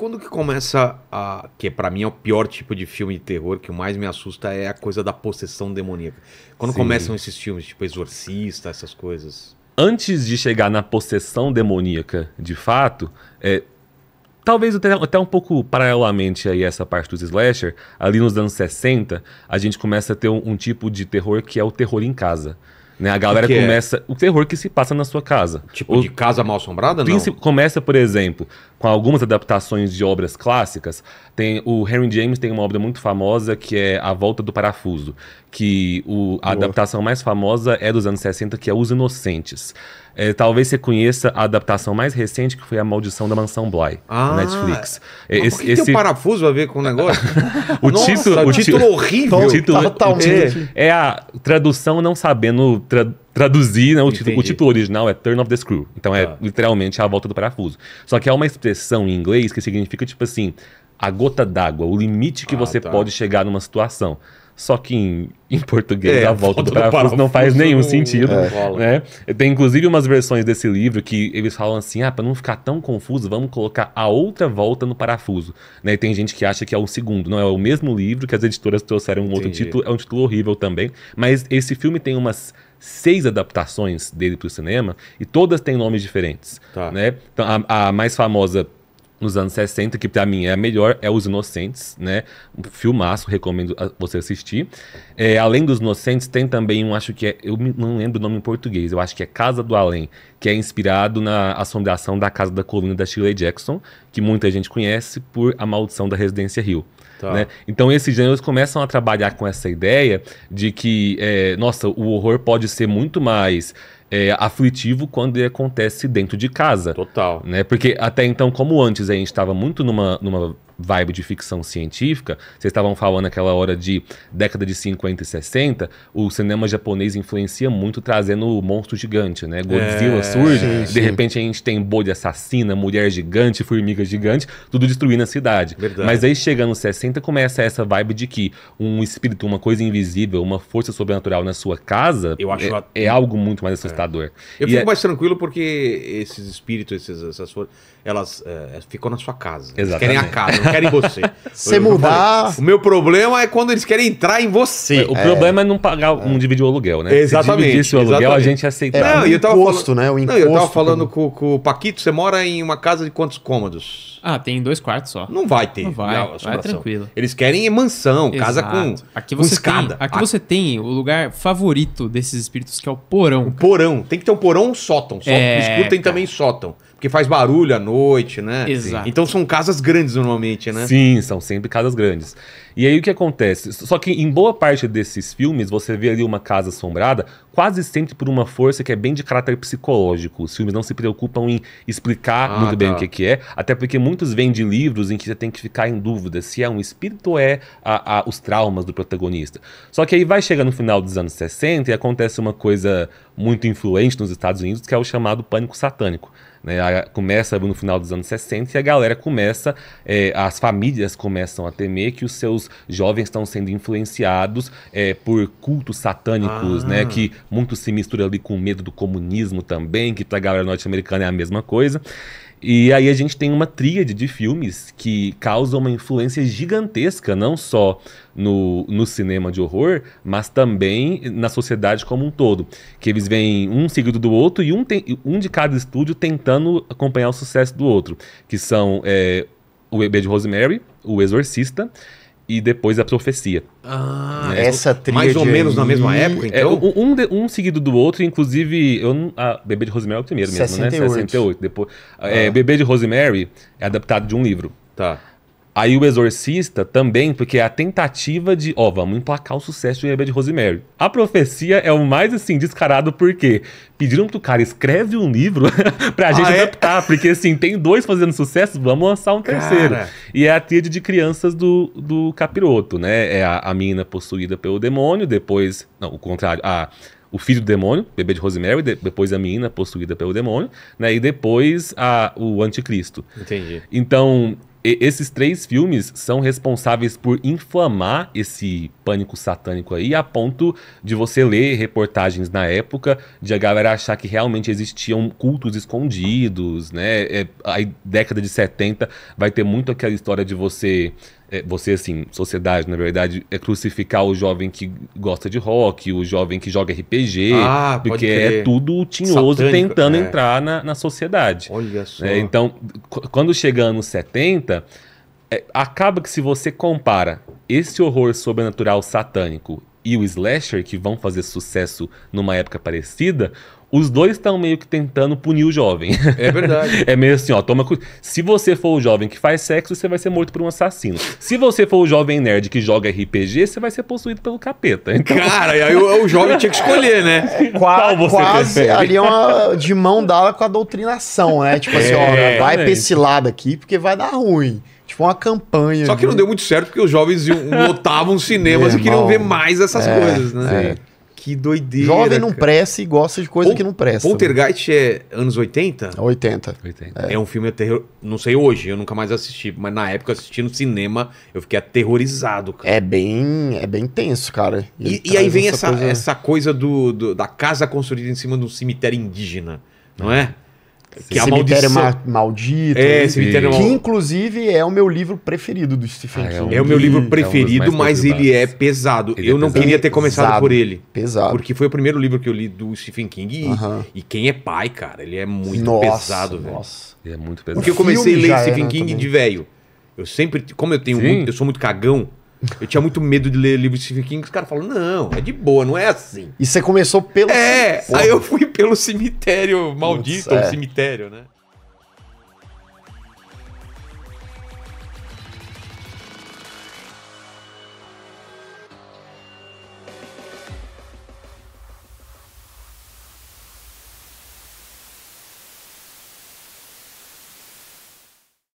quando que começa a. Que é para mim é o pior tipo de filme de terror, que o mais me assusta é a coisa da possessão demoníaca. Quando Sim. começam esses filmes, tipo Exorcista, essas coisas. Antes de chegar na possessão demoníaca, de fato, é, talvez até, até um pouco paralelamente a essa parte dos slasher, ali nos anos 60, a gente começa a ter um, um tipo de terror que é o terror em casa. Né? A galera é? começa. É? O terror que se passa na sua casa. Tipo, o... de casa mal assombrada, não? Começa, por exemplo, com algumas adaptações de obras clássicas. Tem O Henry James tem uma obra muito famosa que é A Volta do Parafuso. Que o... a adaptação mais famosa é dos anos 60, que é Os Inocentes. É, talvez você conheça a adaptação mais recente, que foi A Maldição da Mansão Bly, ah, na Netflix. Esse, por que esse... tem um parafuso a ver com o negócio? o, Nossa, título, o título horrível. O título, totalmente. É, é a tradução não sabendo tra traduzir, né? O título, o, título, original é Turn of the Screw. Então é ah. literalmente a volta do parafuso. Só que é uma expressão em inglês que significa, tipo assim, a gota d'água, o limite que ah, você tá. pode chegar numa situação. Só que em, em português é, a volta, do, parafuso do, parafuso, não faz nenhum sentido. É. Né? Tem inclusive umas versões desse livro que eles falam assim: ah, para não ficar tão confuso, vamos colocar a outra volta no parafuso. Né? E tem gente que acha que é o segundo. Não, é o mesmo livro que as editoras trouxeram um outro título, é um título horrível também. Mas esse filme tem umas seis adaptações dele para o cinema e todas têm nomes diferentes. Tá. Né? Então, a, a mais famosa nos anos 60, que para mim é a melhor, é Os Inocentes, né? Um filmaço, recomendo você assistir. É, além dos Inocentes, tem também um, acho que é, eu não lembro o nome em português, eu acho que é Casa do Além, que é inspirado na assombração da Casa da Colina da Shirley Jackson, que muita gente conhece por A Maldição da Residência Rio Tá. Né? Então esses gêneros começam a trabalhar com essa ideia de que, é, nossa, o horror pode ser muito mais é, aflitivo quando ele acontece dentro de casa. Total. Né? Porque até então, como antes a gente estava muito numa, numa vibe de ficção científica, vocês estavam falando naquela hora de década de 50 e 60, o cinema japonês influencia muito trazendo o monstro gigante, né? Godzilla é, surge, sim, sim. de repente a gente tem bolha assassina, mulher gigante, formiga gigante, tudo destruindo a cidade. Verdade. Mas aí chega nos 60 começa essa vibe de que um espírito, uma coisa invisível, uma força sobrenatural na sua casa, eu acho é, a... é algo muito mais assustador. É. Eu e fico é mais tranquilo porque esses espíritos, essas forças, elas eh, ficam na sua casa. Exatamente. querem a casa. querem você. Você mudar. O meu problema é quando eles querem entrar em você. O é. problema é não pagar, é. não dividir o aluguel, né? Exatamente. Se o aluguel, exatamente. a gente aceita. É, não, o imposto, falando, né? O imposto. Não, eu tava falando né? com, com o Paquito, você mora em uma casa de quantos cômodos? Ah, tem dois quartos só. Não vai ter. Não vai, não, vai tranquilo. Eles querem mansão, Exato. casa com, aqui você com escada. Tem, aqui você tem o lugar favorito desses espíritos, que é o porão. O porão. Tem que ter um porão ou um sótão. Só, é, escutem também sótão. Porque faz barulho à noite, né? Exato. Então são casas grandes normalmente, né? Sim, são sempre casas grandes. E aí o que acontece? Só que em boa parte desses filmes você vê ali uma casa assombrada quase sempre por uma força que é bem de caráter psicológico. Os filmes não se preocupam em explicar ah, muito tá. bem o tá. que, que é, até porque muitos vêm de livros em que você tem que ficar em dúvida se é um espírito ou é a, a, os traumas do protagonista. Só que aí vai chegar no final dos anos 60 e acontece uma coisa muito influente nos Estados Unidos que é o chamado pânico satânico. Né? começa no final dos anos 60 e a galera começa, é, as famílias começam a temer que os seus jovens estão sendo influenciados é, por cultos satânicos, né? ah. né? Que muito se mistura ali com o medo do comunismo também, que para a galera norte-americana é a mesma coisa. E aí a gente tem uma tríade de filmes que causam uma influência gigantesca, não só no, no cinema de horror, mas também na sociedade como um todo. Que eles vêm um seguido do outro e um, tem, um de cada estúdio tentando acompanhar o sucesso do outro. Que são é, o bebê de Rosemary, o Exorcista, e depois a profecia. Ah, né? essa então, trilha. Mais ou menos na mesma época, então? É, um, um, um, seguido do outro, inclusive. Eu a ah, Bebê de Rosemary é o primeiro mesmo, né? 68. Depois, ah. é, Bebê de Rosemary é adaptado de um livro. Tá. Aí o Exorcista também, porque é a tentativa de, ó, vamos emplacar o sucesso de bebê de Rosemary. A profecia é o mais, assim, descarado, porque pediram pro cara, escreve um livro pra gente ah, é? adaptar, é? porque, assim, tem dois fazendo sucesso, vamos lançar um cara. terceiro. E é a tríade de crianças do, do capiroto, né? É a, a mina possuída pelo demônio, depois, não, o contrário, a o filho do demônio, bebê de Rosemary, depois a menina possuída pelo demônio, né? E depois a, o anticristo. Entendi. Então, e esses três filmes são responsáveis por inflamar esse pânico satânico aí, a ponto de você ler reportagens na época de a galera achar que realmente existiam cultos escondidos, né? É, a década de 70 vai ter muito aquela história de você é, você assim, sociedade, na verdade, é crucificar o jovem que gosta de rock, o jovem que joga RPG, ah, porque é tudo tinhoso Satânico, tentando é. entrar na, na sociedade. Olha é, só. É, então, quando chega anos 70, é, acaba que se você compara esse horror sobrenatural satânico e o slasher, que vão fazer sucesso numa época parecida, os dois estão meio que tentando punir o jovem. É verdade. é meio assim, ó, toma Se você for o jovem que faz sexo, você vai ser morto por um assassino. Se você for o jovem nerd que joga RPG, você vai ser possuído pelo capeta. Então... Cara, aí o, o jovem tinha que escolher, né? É, qua, quase prefere? ali é uma de mão dada com a doutrinação, né? Tipo assim, ó, é, vai pra esse lado aqui porque vai dar ruim foi uma campanha. Só que não deu muito certo porque os jovens iam, lotavam cinemas é, e queriam ver mais essas é, coisas, né? É. Que doideira. Jovem não cara. e gosta de coisa o, que não presta. Poltergeist é anos 80? 80. 80. É. é um filme terror. Não sei hoje, eu nunca mais assisti, mas na época assisti no cinema, eu fiquei aterrorizado, cara. É bem, é bem tenso, cara. E, e, aí vem essa, essa coisa, essa coisa do, do, da casa construída em cima de um cemitério indígena, não é? é? Que é Cemitério ma Maldito. É, né? Cemitério Maldito. Que, inclusive, é o meu livro preferido do Stephen King. Ah, é, é o meu livro preferido, é um mas ele é pesado. Ele é eu não pesado. queria ter começado pesado. por ele. Pesado. Porque foi o primeiro livro que eu li do Stephen King. E, uh -huh. e quem é pai, cara, ele é muito nossa, pesado, velho. Nossa. Ele é muito pesado. Porque eu comecei a ler Stephen King também. de velho. Eu sempre, como eu tenho muito, eu sou muito cagão, eu tinha muito medo de ler livros de Stephen King. Os caras falam, não, é de boa, não é assim. E você começou pelo... É, aí eu fui pelo cemitério maldito, Putz, é. o cemitério, né?